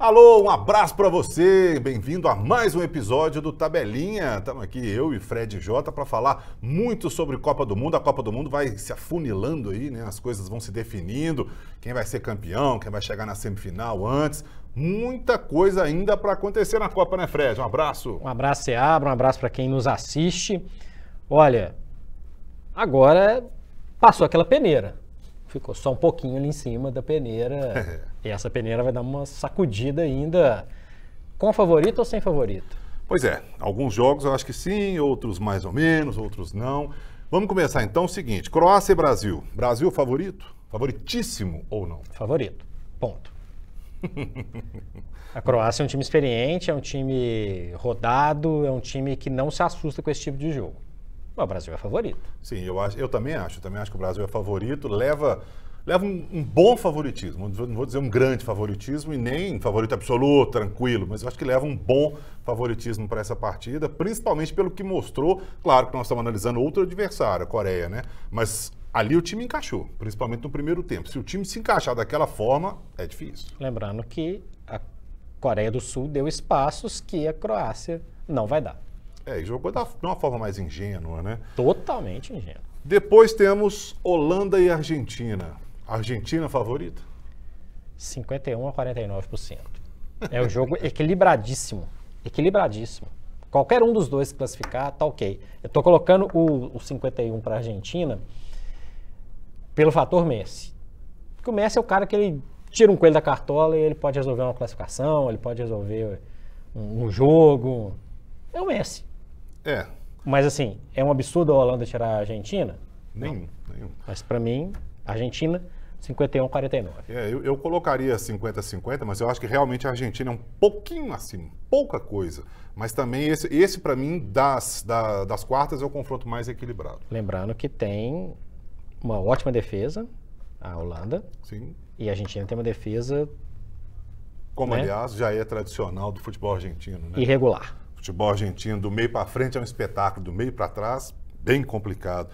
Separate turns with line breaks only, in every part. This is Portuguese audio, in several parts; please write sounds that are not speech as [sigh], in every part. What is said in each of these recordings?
Alô, um abraço para você. Bem-vindo a mais um episódio do Tabelinha. Estamos aqui eu e Fred J para falar muito sobre Copa do Mundo. A Copa do Mundo vai se afunilando aí, né? As coisas vão se definindo, quem vai ser campeão, quem vai chegar na semifinal antes.
Muita coisa ainda para acontecer na Copa, né, Fred? Um abraço. Um abraço, abra um abraço para quem nos assiste. Olha, agora passou aquela peneira. Ficou só um pouquinho ali em cima da peneira. [laughs] E essa peneira vai dar uma sacudida ainda com favorito ou sem favorito?
Pois é, alguns jogos eu acho que sim, outros mais ou menos, outros não. Vamos começar então o seguinte: Croácia e Brasil. Brasil favorito? Favoritíssimo ou não? Favorito. Ponto. [laughs]
A Croácia é um time experiente, é um time rodado, é um time que não se assusta com esse tipo de jogo.
O Brasil é favorito. Sim, eu, acho, eu também acho. Eu também acho que o Brasil é favorito. Leva leva um, um, bom favoritismo. Não vou dizer um grande favoritismo e nem favorito absoluto, tranquilo, mas eu acho que leva um bom favoritismo para essa partida, principalmente pelo que mostrou. Claro que nós estamos analisando outro adversário, a Coreia, né? Mas ali o time encaixou, principalmente no primeiro tempo. Se o time se encaixar daquela forma, é difícil.
Lembrando que a Coreia do Sul deu espaços que a Croácia não vai dar. É, e jogou da, de uma forma mais ingênua, né? Totalmente ingênua. Depois temos Holanda e Argentina. Argentina favorita? 51 a 49%. É um jogo equilibradíssimo. Equilibradíssimo. Qualquer um dos dois se classificar, tá ok. Eu tô colocando o, o 51 para Argentina pelo fator Messi. Porque o Messi é o cara que ele tira um coelho da cartola e ele pode resolver uma classificação, ele pode resolver um, um jogo. É o Messi. É. Mas assim, é um absurdo a Holanda tirar a Argentina? Nenhum, nenhum. Mas para mim, a Argentina 51-49.
É, eu, eu colocaria 50-50, mas eu acho que realmente a Argentina é um pouquinho assim, pouca coisa. Mas também esse, esse para mim, das, da, das quartas, é o confronto mais equilibrado.
Lembrando que tem uma ótima defesa, a Holanda. Sim. E a Argentina tem uma defesa. Como, né? aliás,
já é tradicional do futebol argentino, né?
Irregular. Futebol argentino, do meio para frente
é um espetáculo, do meio para trás, bem complicado.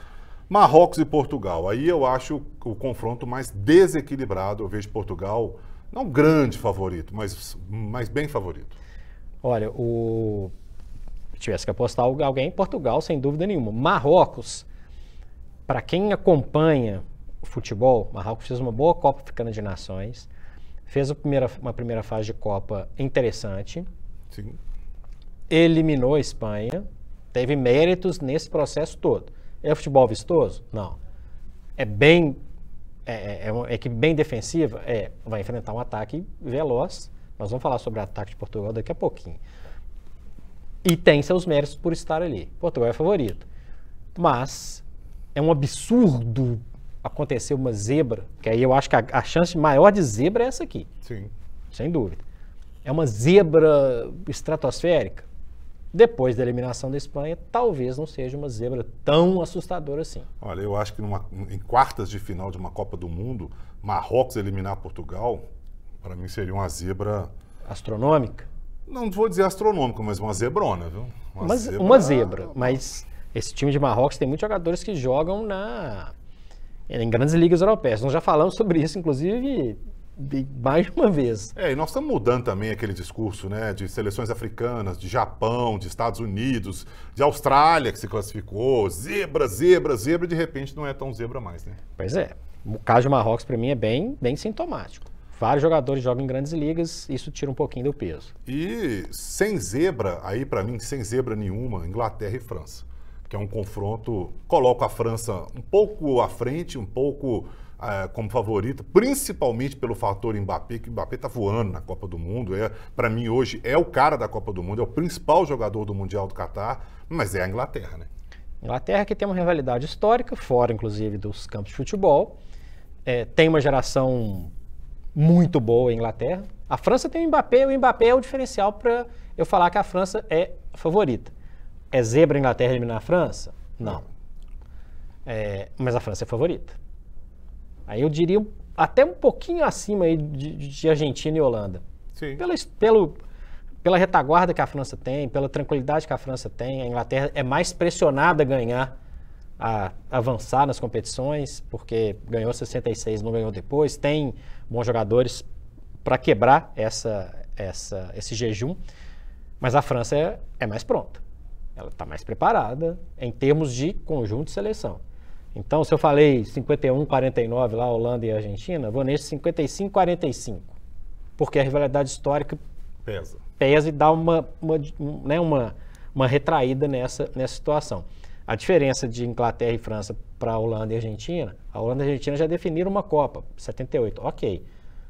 Marrocos e Portugal. Aí eu acho o confronto mais desequilibrado. Eu vejo Portugal não grande favorito,
mas, mas bem favorito. Olha, o tivesse que apostar alguém em Portugal, sem dúvida nenhuma. Marrocos, para quem acompanha o futebol, Marrocos fez uma boa Copa Africana de Nações, fez primeira, uma primeira fase de Copa interessante, Sim. eliminou a Espanha, teve méritos nesse processo todo. É futebol vistoso? Não. É bem. É, é, é uma equipe bem defensiva? É. Vai enfrentar um ataque veloz. Nós vamos falar sobre o ataque de Portugal daqui a pouquinho. E tem seus méritos por estar ali. Portugal é favorito. Mas é um absurdo acontecer uma zebra, que aí eu acho que a, a chance maior de zebra é essa aqui. Sim. Sem dúvida. É uma zebra estratosférica? depois da eliminação da Espanha, talvez não seja uma zebra tão assustadora assim. Olha, eu acho que numa, em quartas
de final de uma Copa do Mundo, Marrocos eliminar Portugal, para mim seria uma zebra.
Astronômica? Não vou dizer astronômica, mas uma zebrona, viu? Uma, mas, zebra... uma zebra. Mas esse time de Marrocos tem muitos jogadores que jogam na em grandes ligas europeias. Nós já falamos sobre isso, inclusive, de mais uma vez. É, e nós estamos
mudando também aquele discurso, né, de seleções africanas, de Japão, de Estados Unidos, de
Austrália que se classificou, zebra,
zebra, zebra, de repente não é tão zebra mais, né?
Pois é. O caso de Marrocos para mim é bem, bem sintomático. Vários jogadores jogam em grandes ligas, isso tira um pouquinho do peso.
E sem zebra, aí para mim, sem zebra nenhuma, Inglaterra e França. Que é um confronto, coloca a França um pouco à frente, um pouco ah, como favorita, principalmente pelo fator Mbappé, que o Mbappé está voando na Copa do Mundo. É, Para mim, hoje, é o cara da Copa do Mundo, é o principal jogador do Mundial do Catar,
mas é a Inglaterra, né? Inglaterra que tem uma rivalidade histórica, fora inclusive dos campos de futebol. É, tem uma geração muito boa em Inglaterra. A França tem o Mbappé, o Mbappé é o diferencial para eu falar que a França é favorita. É zebra a Inglaterra eliminar a França? Não. É, mas a França é favorita. Aí eu diria até um pouquinho acima aí de, de Argentina e Holanda. Sim. Pela, pelo, pela retaguarda que a França tem, pela tranquilidade que a França tem, a Inglaterra é mais pressionada a ganhar, a avançar nas competições, porque ganhou 66, não ganhou depois, tem bons jogadores para quebrar essa, essa, esse jejum, mas a França é, é mais pronta, ela está mais preparada em termos de conjunto de seleção. Então, se eu falei 51-49 lá, Holanda e Argentina, vou nesse 55-45, porque a rivalidade histórica pesa, pesa e dá uma, uma, né, uma, uma retraída nessa, nessa situação. A diferença de Inglaterra e França para Holanda e Argentina, a Holanda e a Argentina já definiram uma Copa, 78, ok.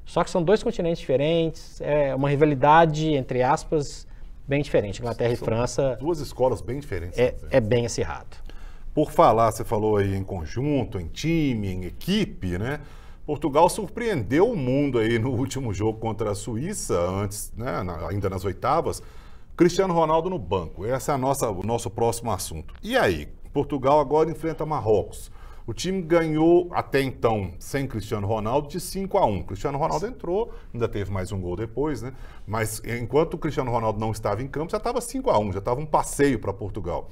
Só que são dois continentes diferentes, é uma rivalidade, entre aspas, bem diferente. Inglaterra são e França.
Duas escolas bem diferentes. É, né? é bem acirrado. Por falar, você falou aí em conjunto, em time, em equipe, né? Portugal surpreendeu o mundo aí no [laughs] último jogo contra a Suíça, antes, né, na, ainda nas oitavas. Cristiano Ronaldo no banco. Esse é a nossa, o nosso próximo assunto. E aí? Portugal agora enfrenta Marrocos. O time ganhou até então, sem Cristiano Ronaldo, de 5 a 1. Cristiano Ronaldo entrou, ainda teve mais um gol depois, né? Mas enquanto o Cristiano Ronaldo não estava em campo, já estava 5 a 1, já estava um passeio para Portugal.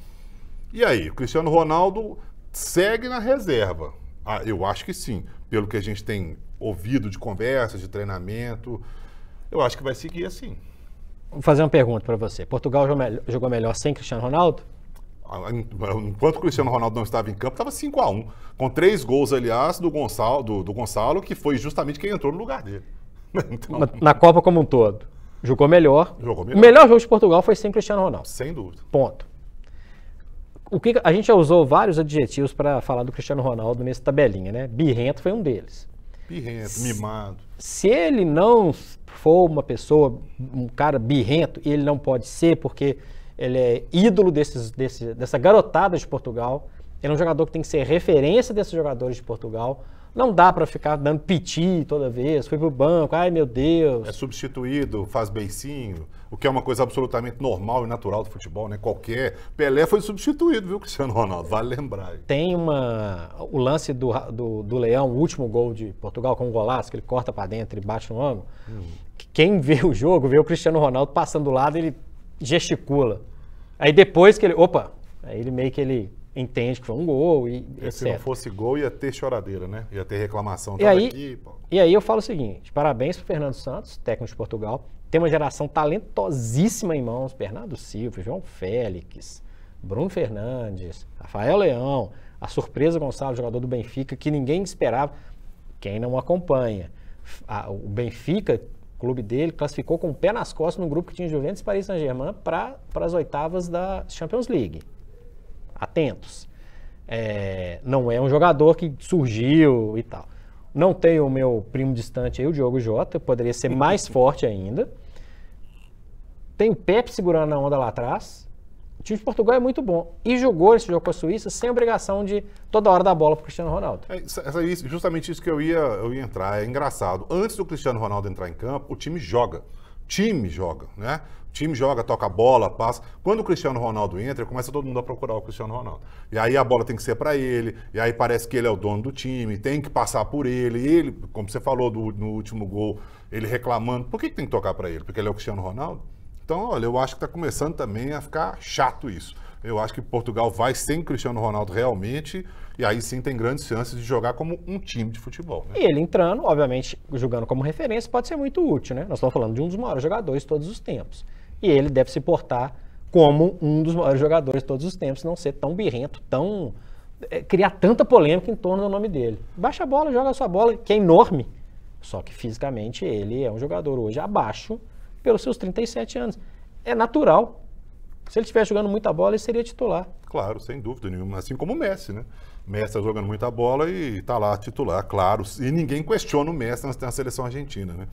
E aí, o Cristiano Ronaldo segue na reserva? Ah, eu acho que sim, pelo que a gente tem ouvido de conversas, de treinamento, eu acho que vai seguir assim.
Vou fazer uma pergunta para você. Portugal jogou melhor sem Cristiano Ronaldo?
Ah, enquanto o Cristiano Ronaldo não estava em campo, estava 5 a 1 Com três gols, aliás, do Gonçalo, do, do Gonçalo, que foi justamente quem entrou no lugar dele.
[laughs] Então... Na, na, Copa como um todo, jogou melhor.
Jogou melhor. O melhor
jogo de Portugal foi sem Cristiano Ronaldo. Sem dúvida. Ponto o que a gente já usou vários adjetivos para falar do Cristiano Ronaldo nessa tabelinha, né? Birrento foi um deles.
Birrento, mimado.
Se ele não for uma pessoa, um cara birrento, e ele não pode ser porque ele é ídolo desses, desse, dessa garotada de Portugal, ele é um jogador que tem que ser referência desses jogadores de Portugal. Não dá para ficar dando piti toda vez, foi pro banco, ai meu Deus. É substituído,
faz beicinho o que é uma coisa absolutamente normal e natural do futebol, né? Qualquer. Pelé foi
substituído, viu, Cristiano Ronaldo? Vale lembrar. Aí. Tem uma. O lance do, do, do, Leão, o último gol de Portugal com um golaço, que ele corta para dentro e bate no ângulo. Hum. Quem vê o jogo, vê o Cristiano Ronaldo passando do lado, ele gesticula. Aí depois que ele. Opa! Aí ele meio que ele entende que foi um gol e etc. Se não
fosse gol, ia ter choradeira, né?
Ia ter reclamação. E aí, e aí eu falo o seguinte, parabéns para Fernando Santos, técnico de Portugal, tem uma geração talentosíssima em mãos, Bernardo Silva, João Félix, Bruno Fernandes, Rafael Leão, a surpresa Gonçalo, jogador do Benfica, que ninguém esperava. Quem não acompanha, a, o Benfica, clube dele, classificou com o pé nas costas num grupo que tinha Juventus e Paris Saint-Germain para as oitavas da Champions League. Atentos. É, não é um jogador que surgiu e tal. Não tem o meu primo distante aí, o Diogo Jota, poderia ser mais [laughs] forte ainda. Tem o Pepe segurando a onda lá atrás. O time de Portugal é muito bom. E jogou esse jogo com a Suíça sem obrigação de toda hora dar bola para Cristiano Ronaldo. É,
justamente isso que eu ia, eu ia entrar. É engraçado. Antes do Cristiano Ronaldo entrar em campo, o time joga. O time joga, né? O time joga, toca a bola, passa. Quando o Cristiano Ronaldo entra, começa todo mundo a procurar o Cristiano Ronaldo. E aí a bola tem que ser para ele, e aí parece que ele é o dono do time, tem que passar por ele. E ele, como você falou do, no último gol, ele reclamando. Por que, que tem que tocar para ele? Porque ele é o Cristiano Ronaldo? Então, olha, eu acho que está começando também a ficar chato isso. Eu acho que Portugal vai sem Cristiano Ronaldo realmente, e aí sim tem grandes chances de jogar como um time
de futebol. Né? E ele entrando, obviamente, jogando como referência, pode ser muito útil, né? Nós estamos falando de um dos maiores jogadores de todos os tempos. E ele deve se portar como um dos maiores jogadores de todos os tempos, não ser tão birrento, tão. É, criar tanta polêmica em torno do nome dele. Baixa a bola, joga a sua bola, que é enorme. Só que fisicamente ele é um jogador hoje abaixo pelos seus 37 anos. É natural. Se ele estivesse jogando muita bola, ele seria titular.
Claro, sem dúvida nenhuma. Assim como o Messi, né? O Messi está jogando muita bola e está lá titular, claro. E ninguém questiona o Messi na, na seleção argentina, né?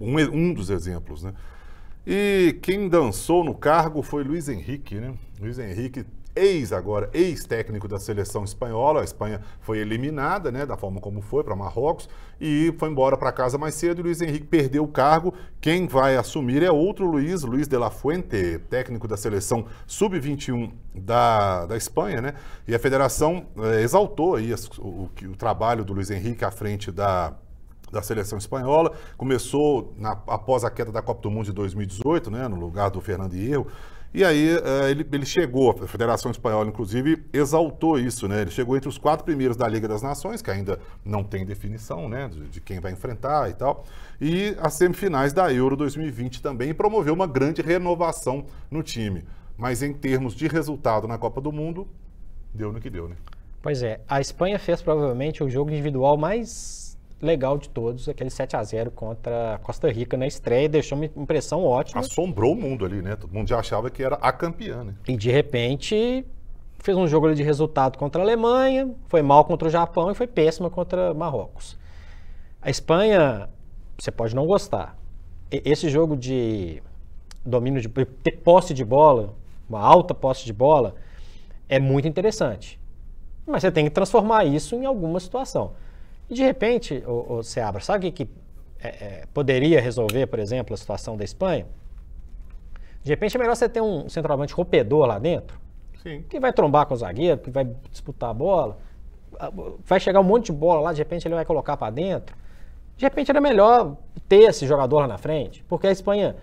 Um, um dos exemplos, né? E quem dançou no cargo foi Luiz Henrique, né? Luiz Henrique ex agora, ex-técnico da seleção espanhola. A Espanha foi eliminada, né, da forma como foi, para Marrocos, e foi embora para casa mais cedo. Luiz Henrique perdeu o cargo. Quem vai assumir é outro Luiz, Luiz de la Fuente, técnico da seleção sub-21 da, da Espanha, né? E a federação é, exaltou aí as, o, o, o trabalho do Luiz Henrique à frente da da seleção espanhola. Começou na, após a queda da Copa do Mundo de 2018, né, no lugar do Fernando Hierro. E aí uh, ele, ele, chegou, a Federação Espanhola, inclusive, exaltou isso, né? Ele chegou entre os quatro primeiros da Liga das Nações, que ainda não tem definição, né? De, de quem vai enfrentar e tal. E as semifinais da Euro 2020 também, e promoveu uma grande renovação no time. Mas em termos de resultado na Copa do Mundo, deu no que deu, né?
Pois é, a Espanha fez provavelmente o jogo individual mais legal de todos, aquele 7 a 0 contra a Costa Rica na estreia, deixou uma impressão ótima. Assombrou o mundo ali, né? Todo mundo já achava que era a campeã, né? E de repente fez um jogo de resultado contra a Alemanha, foi mal contra o Japão e foi péssima contra Marrocos. A Espanha, você pode não gostar. E esse jogo de domínio de ter posse de bola, uma alta posse de bola, é muito interessante. Mas você tem que transformar isso em alguma situação. E de repente, o, o Seabra, sabe o que, que é, é, poderia resolver, por exemplo, a situação da Espanha? De repente é melhor você ter um centroavante rompedor lá dentro, Sim. que vai trombar com o zagueiro, que vai disputar a bola, vai chegar um monte de bola lá, de repente ele vai colocar para dentro. De repente era melhor ter esse jogador lá na frente, porque a Espanha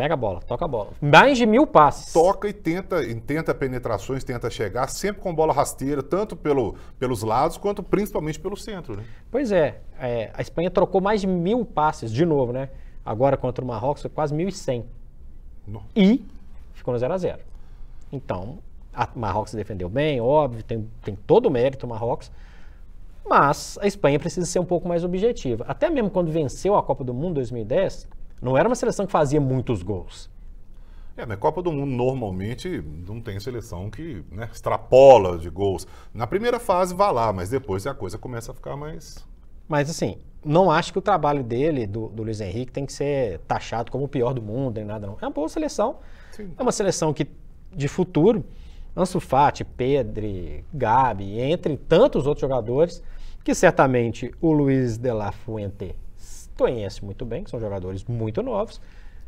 Pega a bola, toca a bola. Mais de mil passes. Toca e tenta, e tenta penetrações,
tenta chegar, sempre com bola rasteira, tanto pelo, pelos lados quanto principalmente pelo centro. Né?
Pois é, é, a Espanha trocou mais de mil passes, de novo, né? Agora contra o Marrocos foi quase 1.100. E ficou no 0 a 0 Então, a Marrocos defendeu bem, óbvio, tem, tem todo o mérito o Marrocos. Mas a Espanha precisa ser um pouco mais objetiva. Até mesmo quando venceu a Copa do Mundo 2010, não era uma seleção que fazia muitos gols.
É, na né, Copa do Mundo, normalmente, não tem seleção que né, extrapola de gols. Na primeira fase, vá lá, mas depois a coisa começa a ficar mais...
Mas, assim, não acho que o trabalho dele, do, do Luiz Henrique, tem que ser taxado como o pior do mundo, nem nada, não. É uma boa seleção. Sim. É uma seleção que, de futuro, Ansu Fati, Pedri, Gabi, entre tantos outros jogadores, que certamente o Luiz de la Fuente conhece muito bem, que são jogadores muito novos.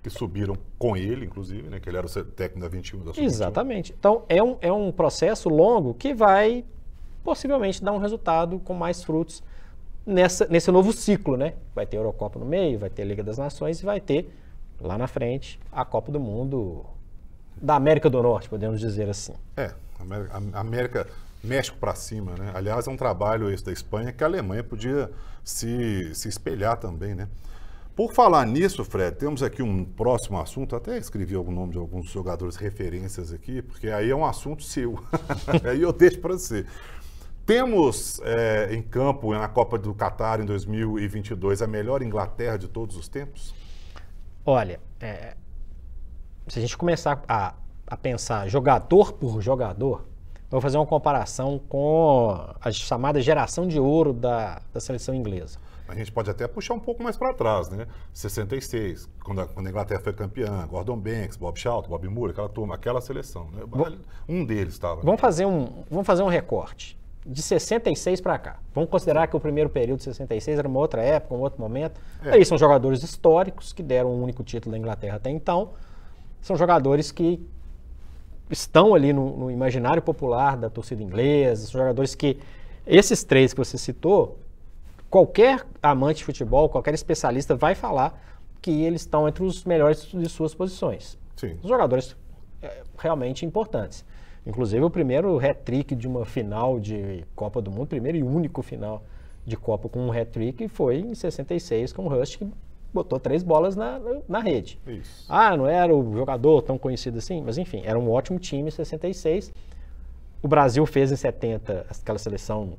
Que subiram com ele, inclusive, né? Que ele era o técnico da 21 da Exatamente. Então é um, é um processo longo que vai possivelmente dar um resultado com mais frutos nessa, nesse novo ciclo, né? Vai ter a Eurocopa no meio, vai ter a Liga das Nações e vai ter lá na frente a Copa do Mundo da América do Norte, podemos dizer assim. É,
América, América México para cima, né? Aliás, é um trabalho esse da Espanha que a Alemanha podia se, se espelhar também, né? Por falar nisso, Fred, temos aqui um próximo assunto. Até escrevi algum nome de alguns jogadores referências aqui, porque aí é um assunto seu. [laughs] aí eu deixo para você. Temos é, em campo, na Copa do Catar em 2022, a melhor Inglaterra de todos os tempos? Olha,
é, se a gente começar a, a pensar jogador por jogador, vou fazer uma comparação com a chamada geração de ouro da, da
seleção inglesa. A gente pode até puxar um pouco mais para trás, né? 66, quando a, quando a, Inglaterra foi campeã, Gordon Banks, Bob Charlton, Bob Moore, aquela turma, aquela seleção. Né? Um deles estava.
Vamos, fazer um, vamos fazer um recorte. De 66 para cá. Vamos considerar que o primeiro período de 66 era uma outra época, um outro momento. É. Aí são jogadores históricos que deram o um único título da Inglaterra até então. São jogadores que estão ali no, no imaginário popular da torcida inglesa, são jogadores que esses três que você citou, qualquer amante de futebol, qualquer especialista vai falar que eles estão entre os melhores de suas posições. Sim. Os jogadores é, realmente importantes. Inclusive o primeiro hat-trick de uma final de Copa do Mundo, primeiro e único final de Copa com um hat-trick foi em 66 com o Rush, que botou três bolas na, na rede. Isso. Ah, não era o jogador tão conhecido assim, mas enfim, era um ótimo time em 66. O Brasil fez em 70 aquela seleção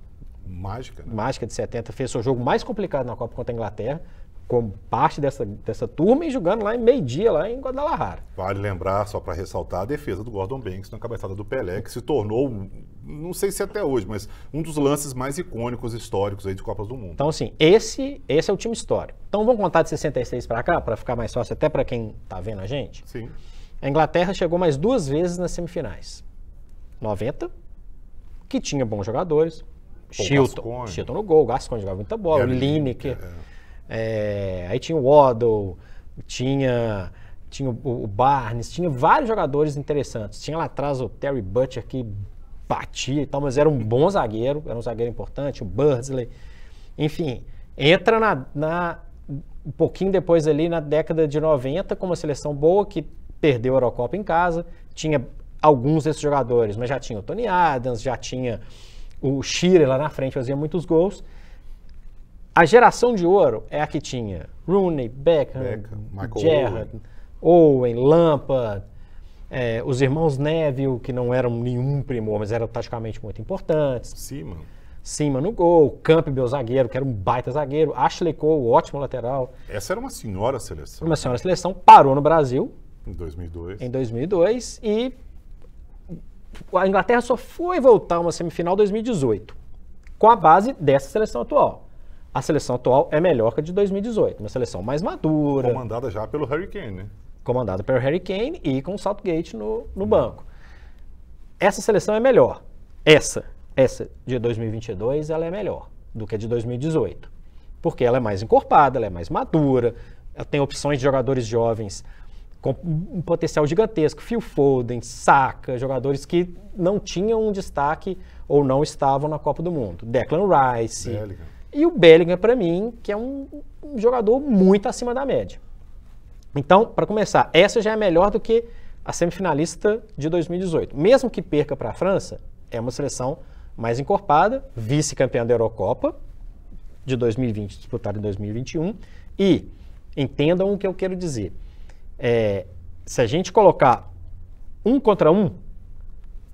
mágica, né? mágica de 70, fez seu jogo mais complicado na Copa contra a Inglaterra como parte dessa, dessa turma e jogando lá em meio-dia, lá em Guadalajara.
Vale lembrar, só para ressaltar, a defesa do Gordon Banks na cabeçada do Pelé, que se tornou, não sei se até hoje, mas um dos lances mais icônicos históricos aí de Copas do Mundo.
Então, assim, esse, esse é o time histórico. Então, vamos contar de 66 para cá, para ficar mais fácil até para quem está vendo a gente? Sim. A Inglaterra chegou mais duas vezes nas semifinais. 90, que tinha bons jogadores.
Chilton, Chilton
no gol, Gascon jogava muita bola, é, Lineker. É. É, aí tinha o Waddle, tinha, tinha o, o, Barnes, tinha vários jogadores interessantes. Tinha lá atrás o Terry Butcher que batia e tal, mas era um bom [laughs] zagueiro, era um zagueiro importante, o Bursley. Enfim, entra na, na um pouquinho depois ali na década de 90 com uma seleção boa que perdeu a Eurocopa em casa, tinha alguns desses jogadores, mas já tinha o Tony Adams, já tinha o Shearer lá na frente, fazia muitos gols, a geração de ouro é a que tinha Rooney, Beckham, Beckham Gerrard, Owen, Owen Lampard, é, os irmãos Neville, que não eram nenhum primor, mas eram taticamente muito importantes. Cima. Cima no gol, Campbell zagueiro, que era um baita zagueiro, Ashley Cole, ótimo lateral. Essa era uma senhora seleção. Uma senhora seleção, parou no Brasil. Em 2002. Em 2002 e a Inglaterra só foi voltar a uma semifinal em 2018, com a base dessa seleção atual a seleção atual é melhor que a de 2018, uma seleção mais madura. Comandada já pelo Harry Kane, né? Comandada pelo Harry Kane e com o Southgate no, no banco. Essa seleção é melhor. Essa, essa de 2022, ela é melhor do que a de 2018. Porque ela é mais encorpada, ela é mais madura, ela tem opções de jogadores jovens com um potencial gigantesco. Phil Foden, Saka, jogadores que não tinham um destaque ou não estavam na Copa do Mundo. Declan Rice, Bellingham, e o Bellingham, para mim, que é um, um jogador muito acima da média. Então, para começar, essa já é melhor do que a semifinalista de 2018. Mesmo que perca para a França, é uma seleção mais encorpada, vice-campeã da Eurocopa de 2020, disputada em 2021. E entendam o que eu quero dizer. É, se a gente colocar um contra um,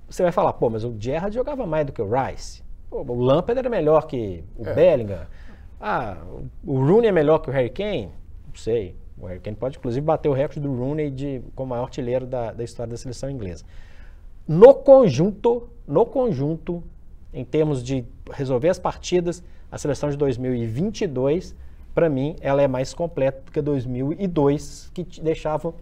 você vai falar, pô, mas o Gerrard jogava mais do que o Rice o Lampard era melhor que o é. Bellingham. Ah, o Rooney é melhor que o Harry Kane? Não sei. O Harry Kane pode, inclusive, bater o recorde do Rooney de, como maior artilheiro da, da história da seleção inglesa. No conjunto, no conjunto, em termos de resolver as partidas, a seleção de 2022, para mim, ela é mais completa do que 2002, que deixava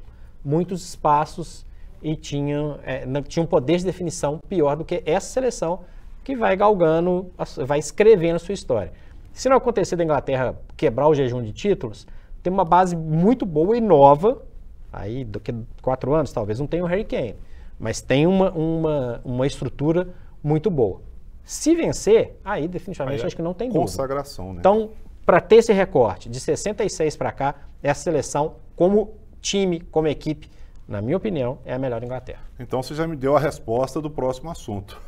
muitos espaços e tinha, é, não, tinha um poder de definição pior do que essa seleção que vai galgando, vai escrevendo a sua história. Se não acontecer da Inglaterra quebrar o jejum de títulos, tem uma base muito boa e nova, aí do que quatro anos talvez não tenha o Harry Kane, mas tem uma, uma, uma estrutura muito boa. Se vencer, aí definitivamente aí acho que não tem é consagração, dúvida. Né? Então, para ter esse recorte de 66 para cá, essa é seleção, como time, como equipe, na minha opinião, é a melhor Inglaterra. Então você já me deu a resposta do próximo
assunto.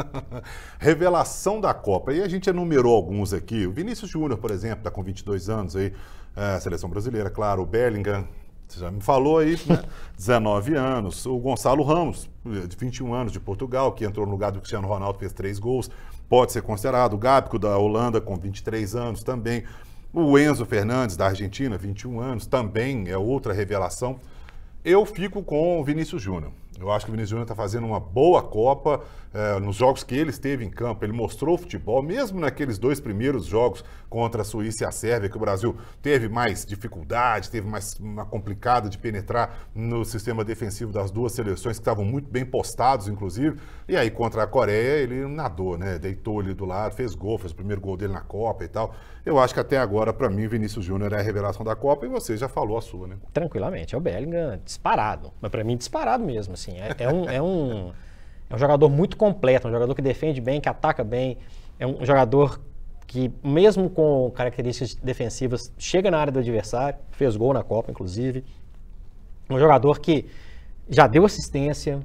[laughs] Revelação da Copa. E a gente enumerou alguns aqui. O Vinícius Júnior, por exemplo, está com 22 anos aí, é, seleção brasileira, claro. O Bellingham, você já me falou aí, né? 19 [laughs] anos. O Gonçalo Ramos, de 21 anos, de Portugal, que entrou no lugar do Cristiano Ronaldo, fez três gols. Pode ser considerado. O Gápico, da Holanda, com 23 anos também. O Enzo Fernandes, da Argentina, 21 anos, também é outra revelação eu fico com o Vinícius Júnior. Eu acho que o Vinícius Júnior está fazendo uma boa Copa. É, nos jogos que ele esteve em campo, ele mostrou o futebol, mesmo naqueles dois primeiros jogos contra a Suíça e a Sérvia, que o Brasil teve mais dificuldade, teve mais uma complicada de penetrar no sistema defensivo das duas seleções, que estavam muito bem postados, inclusive. E aí, contra a Coreia, ele nadou, né? Deitou ali do lado, fez gol, fez o primeiro gol dele na Copa e tal. Eu acho que até agora, para mim, Vinícius Júnior é a revelação da Copa e você já falou a sua, né?
Tranquilamente, é o Bellingham disparado. Mas para mim, disparado mesmo. Assim assim. É, é, um, é, um, é um jogador muito completo, um jogador que defende bem, que ataca bem, é um jogador que, mesmo com características defensivas, chega na área do adversário, fez gol na Copa, inclusive. Um jogador que já deu assistência,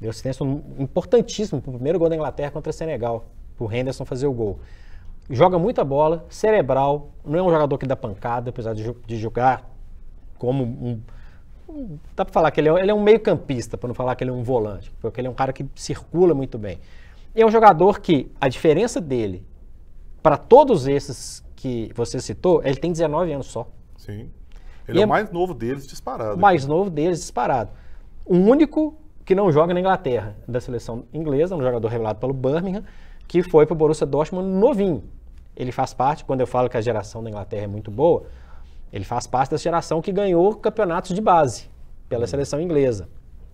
deu assistência importantíssima para o primeiro gol da Inglaterra contra Senegal, para o Henderson fazer o gol. Joga muita bola, cerebral, não é um jogador que dá pancada, apesar de, de jogar como um dá para falar que ele é, ele é um meio-campista, para não falar que ele é um volante, porque ele é um cara que circula muito bem. E é um jogador que a diferença dele para todos esses que você citou, ele tem 19 anos só. Sim. Ele é, é o mais novo deles disparado. O mais novo deles disparado. O único que não joga na Inglaterra, da seleção inglesa, um jogador revelado pelo Birmingham, que foi para o Borussia Dortmund novinho. Ele faz parte, quando eu falo que a geração da Inglaterra é muito boa, ele faz parte da geração que ganhou campeonatos de base pela hum. seleção inglesa.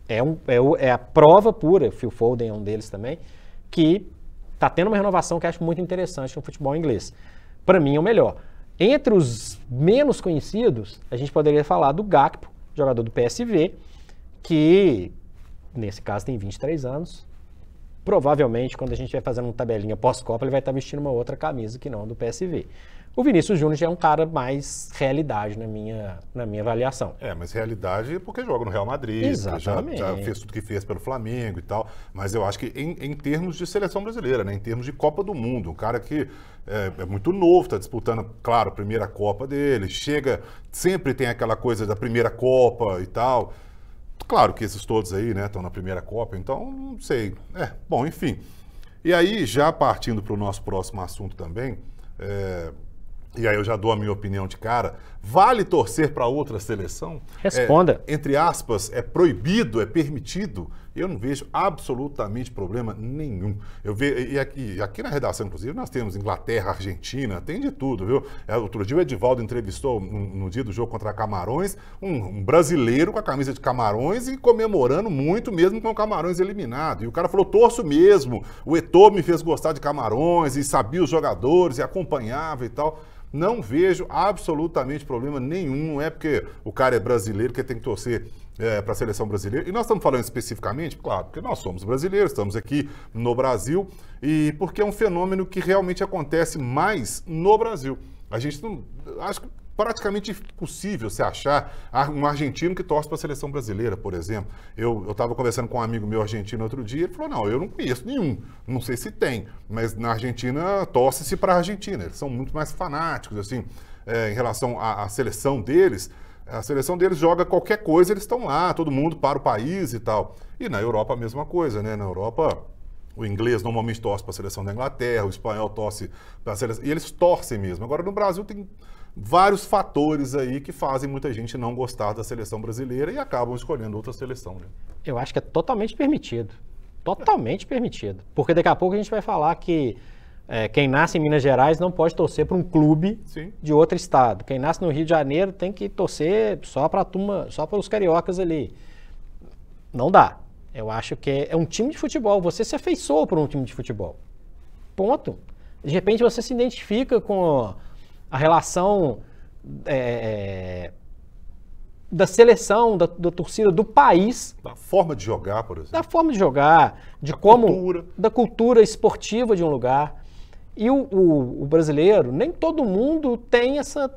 É, um, é, é a prova pura, Phil Foden é um deles também, que está tendo uma renovação que acho muito interessante no futebol inglês. Para mim é o melhor. Entre os menos conhecidos, a gente poderia falar do Gakpo, jogador do PSV, que nesse caso tem 23 anos, provavelmente quando a gente vai fazendo uma tabelinha pós-Copa, ele vai estar vestindo uma outra camisa que não a do PSV. O Vinícius Júnior já é um cara mais realidade na minha, na minha avaliação. É, mas realidade
porque joga no Real Madrid, Exatamente. Já, já fez tudo que fez pelo Flamengo e tal. Mas eu acho que em, em termos de seleção brasileira, né, em termos de Copa do Mundo, um cara que é, é muito novo, está disputando, claro, a primeira Copa dele, chega, sempre tem aquela coisa da primeira Copa e tal. Claro que esses todos aí, né, estão na primeira Copa, então não sei. É, bom, enfim. E aí, já partindo para o nosso próximo assunto também, é, e aí eu já dou a minha opinião de cara, Vale torcer para outra seleção? Responda. É, entre aspas, é proibido, é permitido? Eu não vejo absolutamente problema nenhum. Eu ve, e aqui, e aqui na redação, inclusive, nós temos Inglaterra, Argentina, tem de tudo, viu? É, outro dia o Edivaldo entrevistou, no, no dia do jogo contra Camarões, um, um, brasileiro com a camisa de Camarões e comemorando muito mesmo com o Camarões eliminado. E o cara falou, torço mesmo, o Eto'o me fez gostar de Camarões e sabia os jogadores e acompanhava e tal. Não vejo absolutamente problema problema nenhum, não é porque o cara é brasileiro que tem que torcer é, para a seleção brasileira. E nós estamos falando especificamente, claro, porque nós somos brasileiros, estamos aqui no Brasil, e porque é um fenômeno que realmente acontece mais no Brasil. A gente não. Acho que praticamente impossível se achar um argentino que torce para a seleção brasileira, por exemplo. Eu estava conversando com um amigo meu argentino outro dia, ele falou: não, eu não conheço nenhum, não sei se tem, mas na Argentina torce-se para a Argentina, eles são muito mais fanáticos, assim é, em relação à, à seleção deles, a seleção deles joga qualquer coisa, eles estão lá, todo mundo para o país e tal. E na Europa a mesma coisa, né? Na Europa o inglês normalmente torce para a seleção da Inglaterra, o espanhol torce para a seleção. E eles torcem mesmo. Agora, no Brasil, tem vários fatores aí que fazem muita gente não gostar da seleção brasileira
e acabam escolhendo outra seleção. Né? Eu acho que é totalmente permitido. Totalmente permitido. Porque daqui a pouco a gente vai falar que é, quem nasce em Minas Gerais não pode torcer para um clube Sim. de outro estado. Quem nasce no Rio de Janeiro tem que torcer só para turma, só para os cariocas ali. Não dá. Eu acho que é, é um time de futebol. Você se afeiçoa por um time de futebol. Ponto. De repente você se identifica com a relação é, é, da seleção, da, da, torcida, do país. Da forma de jogar, por exemplo. Da forma de jogar, de da como. Cultura. Da cultura esportiva de um lugar. E o, o, o brasileiro, nem todo mundo tem essa,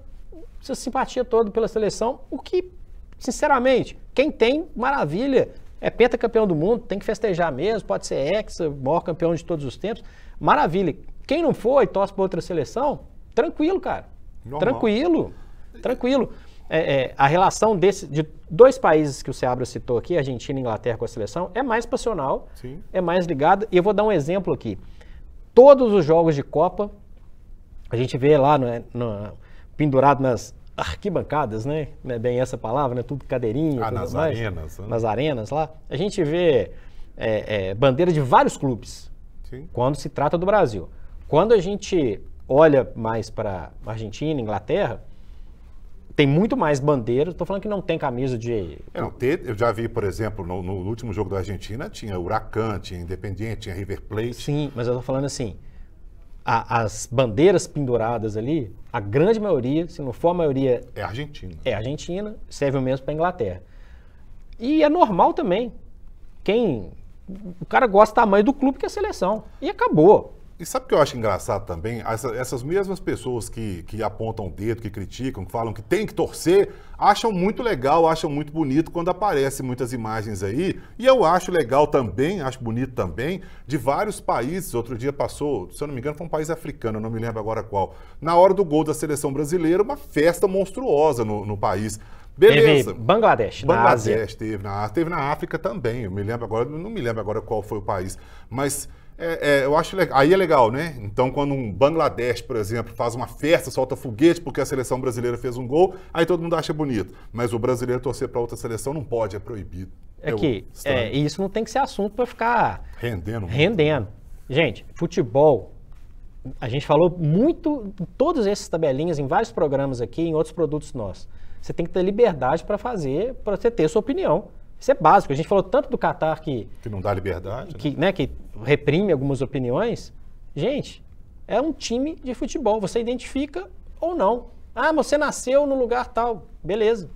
essa simpatia toda pela seleção, o que, sinceramente, quem tem, maravilha. É campeão do mundo, tem que festejar mesmo, pode ser ex, maior campeão de todos os tempos. Maravilha. Quem não foi, torce para outra seleção, tranquilo, cara. Normal. Tranquilo, tranquilo. É, é, a relação desse, de dois países que o Seabra citou aqui, Argentina e Inglaterra com a seleção, é mais passional, Sim. é mais ligada. E eu vou dar um exemplo aqui todos os jogos de Copa. A gente vê lá no, né, no, pendurado nas arquibancadas, né? Não é bem essa palavra, né? Tudo cadeirinho, Ah, nas mais. arenas. Né? Nas arenas lá. A gente vê é, é, bandeira de vários clubes Sim. quando se trata do Brasil. Quando a gente olha mais para Argentina, Inglaterra, tem muito mais bandeira. Estou falando que não tem camisa de.
É, não, eu já vi, por exemplo, no, no, último jogo da Argentina, tinha Huracan, tinha Independiente, tinha
River Plate. Sim, mas eu estou falando assim: a, as bandeiras penduradas ali, a grande maioria, se não for a maioria. É Argentina. É Argentina, serve o mesmo para Inglaterra. E é normal também. Quem. O cara gosta tamanho do clube
que é a seleção. E acabou. E sabe o que eu acho engraçado também? Essas, essas mesmas pessoas que, que apontam o dedo, que criticam, que falam que tem que torcer, acham muito legal, acham muito bonito quando aparecem muitas imagens aí. E eu acho legal também, acho bonito também, de vários países. Outro dia passou, se eu não me engano, foi um país africano, não me lembro agora qual. Na hora do gol da seleção brasileira, uma festa monstruosa no, no país. Beleza. Teve Bangladesh, Bangladesh na Ásia. Teve na, teve na África também. Eu me lembro agora, não me lembro agora qual foi o país. Mas é, é, eu acho legal. Aí é legal, né? Então, quando um Bangladesh, por exemplo, faz uma festa, solta foguete porque a seleção brasileira fez um gol, aí todo mundo acha bonito. Mas o brasileiro torcer para outra seleção não pode, é proibido. É, é que é,
isso não tem que ser assunto para ficar rendendo. Muito. Rendendo. Gente, futebol. A gente falou muito todos esses tabelinhas em vários programas aqui, em outros produtos nossos. Você tem que ter liberdade para fazer, para você ter sua opinião. Isso é básico. A gente falou tanto do Catar que. Que não dá liberdade. Que, né? né? que reprime algumas opiniões. Gente, é um time de futebol. Você identifica ou não. Ah, você nasceu no lugar tal. Beleza.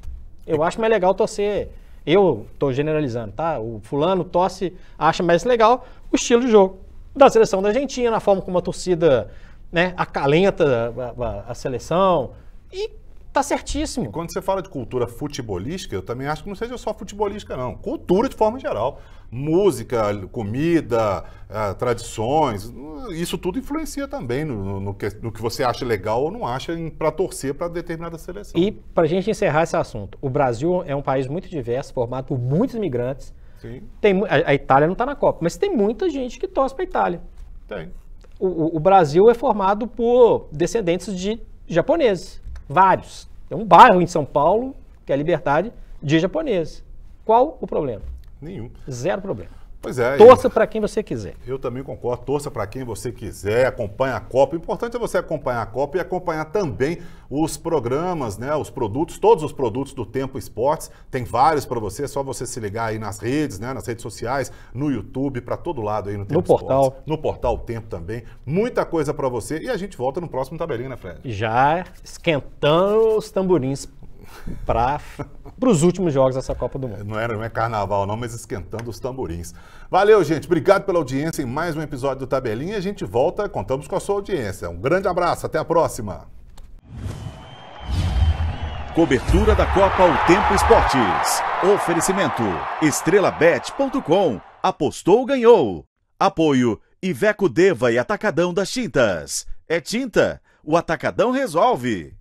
Eu acho mais legal torcer. Eu estou generalizando, tá? O fulano torce, acha mais legal o estilo de jogo da seleção da Argentina, a forma como a torcida né, acalenta a, a, a seleção. E Tá certíssimo. E quando você fala de cultura futebolística, eu também acho que não
seja só futebolística, não. Cultura de forma geral. Música, comida, ah, tradições, isso tudo influencia também no, no, que, no que você acha legal ou não acha para torcer para determinada seleção.
E para a gente encerrar esse assunto, o Brasil é um país muito diverso, formado por muitos imigrantes. Sim. Tem, a, a Itália não está na Copa, mas tem muita gente que torce para a Itália. Tem. O, o Brasil é formado por descendentes de japoneses. Vários. Tem um bairro em São Paulo, que é a Liberdade, de japonês. Qual o problema? Nenhum. Zero problema.
Pois é. Torça
para quem você quiser. Eu
também concordo. Torça para quem você quiser, Acompanhe a Copa. O importante é você acompanhar a Copa e acompanhar também os programas, né, os produtos, todos os produtos do Tempo Esportes. Tem vários para você, é só você se ligar aí nas redes, né, nas redes sociais, no YouTube, para todo lado aí no Tempo no Esportes. Portal. No portal Tempo também. Muita coisa para você e a gente volta no próximo tabelinho, né, Fred?
Já esquentando os tamborins para os últimos jogos dessa
Copa do Mundo. Não, era, não é carnaval não, mas esquentando os tamborins. Valeu, gente. Obrigado pela audiência em mais um episódio do Tabelinha. A gente volta, contamos com a sua audiência. Um grande abraço, até a próxima. Cobertura da Copa O Tempo Esportes. Oferecimento: estrelabet.com. Apostou, ganhou. Apoio: Iveco Deva e Atacadão das Tintas. É tinta? O Atacadão resolve.